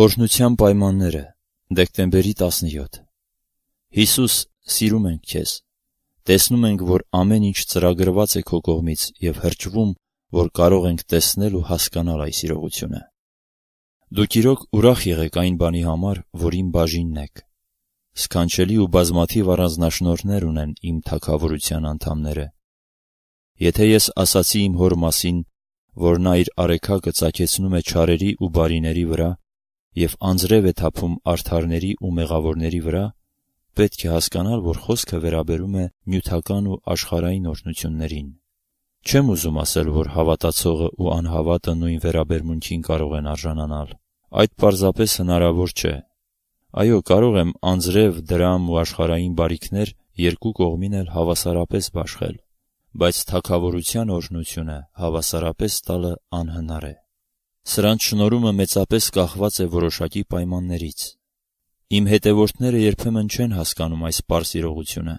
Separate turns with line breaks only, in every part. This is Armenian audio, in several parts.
Օրհնության պայմանները դեկտեմբերի 17 Հիսուս, սիրում ենք քեզ։ Տեսնում ենք, որ ամեն ինչ ծրագրված է քո կողմից եւ հրճվում, որ կարող ենք տեսնել ու հասկանալ այս իրողությունը։ Դուք իրոք ուրախ եղեք այն բանի համար, որին բաժինն եք։ Սքանչելի ու բազմաթիվ առանձնաշնորհներ ունեն իմ թակավորության անդամները։ Եթե ես ասացի իմ հոր մասին, որ նա իր արեքակը ցակեցնում է ճարերի ու բարիների վրա, և անձրև է թափում արդարների ու մեղավորների վրա, պետք է հասկանալ, որ խոսքը վերաբերում է նյութական ու աշխարհային օրհնություններին։ Չեմ ուզում ասել, որ հավատացողը ու անհավատը նույն վերաբերմունքին կարող են արժանանալ։ Այդ պարզապես հնարավոր չէ։ Այո, կարող եմ անձրև, դրամ ու աշխարհային բարիքներ երկու կողմին էլ հավասարապես բաշխել, բայց թագավորության օրհնությունը հավասարապես տալը անհնար է։ Սրանց շնորումը մեծապես կախված է որոշակի պայմաններից։ Իմ հետևորդները երբեմն չեն հասկանում այս པարս իրողությունը,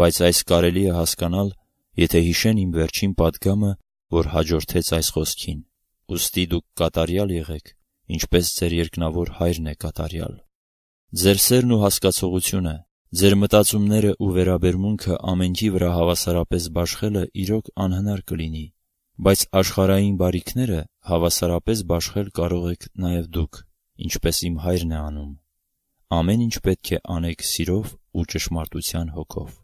բայց այս կարելի է հասկանալ, եթե հիշեն իմ վերջին падգամը, որ հաջորդեց այս խոսքին. «Ոստի դուք կատարյալ եղեք, ինչպես ձեր երկնավոր հայրն է կատարյալ»։ Ձեր սերն ու հասկացողությունը, ձեր մտածումները ու վերաբերմունքը ամենքի վրա հավասարապես բաշխելը իրոք անհնար կլինի, Բայց աշխարհային բարիքները հավասարապես բաշխել կարող եք նաև դուք, ինչպես իմ Հայրն է անում։ Ամեն ինչ պետք է անեք սիրով ու ճշմարտության հոգով։